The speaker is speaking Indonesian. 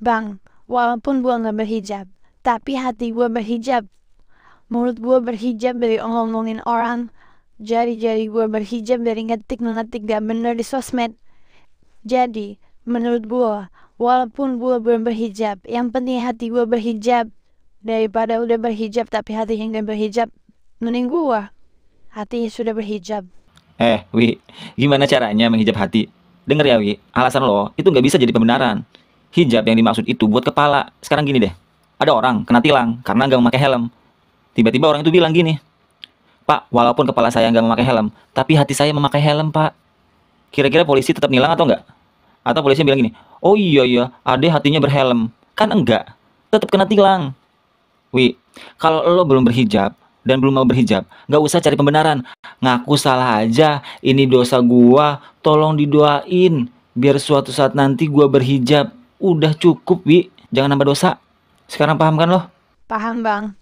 Bang, walaupun gua nggak berhijab, tapi hati gua berhijab. Mulut gua berhijab dari ngomongin orang, jari-jari gua berhijab dari ngetik-ngetik gak bener di sosmed. Jadi, menurut gua, walaupun gua belum berhijab, yang penting hati gua berhijab. Daripada udah berhijab tapi hati yang gak berhijab, mending gua. Hati sudah berhijab. Eh, Wi, gimana caranya menghijab hati? Dengar ya, Wi, alasan lo itu nggak bisa jadi pembenaran hijab yang dimaksud itu buat kepala. Sekarang gini deh, ada orang kena tilang karena nggak memakai helm. Tiba-tiba orang itu bilang gini, Pak, walaupun kepala saya nggak memakai helm, tapi hati saya memakai helm, Pak. Kira-kira polisi tetap nilang atau enggak Atau polisi bilang gini, oh iya iya, ade hatinya berhelm. Kan enggak, tetap kena tilang. Wi, kalau lo belum berhijab dan belum mau berhijab, nggak usah cari pembenaran. Ngaku salah aja, ini dosa gua, tolong didoain biar suatu saat nanti gua berhijab Udah cukup, Wi. Jangan nambah dosa. Sekarang paham kan lo? Paham, Bang.